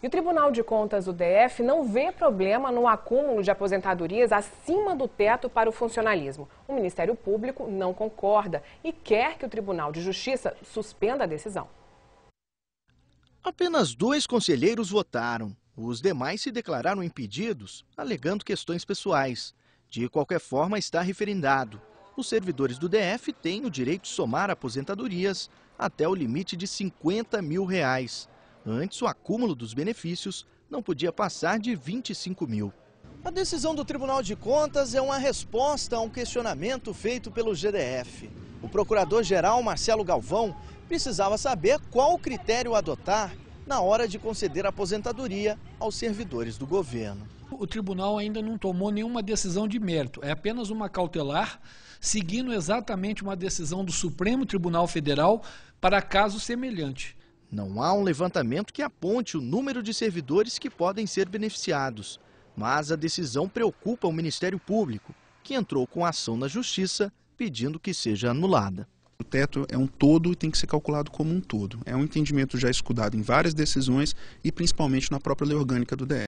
E o Tribunal de Contas do DF não vê problema no acúmulo de aposentadorias acima do teto para o funcionalismo. O Ministério Público não concorda e quer que o Tribunal de Justiça suspenda a decisão. Apenas dois conselheiros votaram. Os demais se declararam impedidos, alegando questões pessoais. De qualquer forma, está referendado. Os servidores do DF têm o direito de somar aposentadorias até o limite de 50 mil reais. Antes, o acúmulo dos benefícios não podia passar de 25 mil. A decisão do Tribunal de Contas é uma resposta a um questionamento feito pelo GDF. O procurador-geral Marcelo Galvão precisava saber qual critério adotar na hora de conceder aposentadoria aos servidores do governo. O tribunal ainda não tomou nenhuma decisão de mérito, é apenas uma cautelar, seguindo exatamente uma decisão do Supremo Tribunal Federal para caso semelhante. Não há um levantamento que aponte o número de servidores que podem ser beneficiados, mas a decisão preocupa o Ministério Público, que entrou com ação na Justiça pedindo que seja anulada. O teto é um todo e tem que ser calculado como um todo. É um entendimento já escudado em várias decisões e principalmente na própria lei orgânica do DF.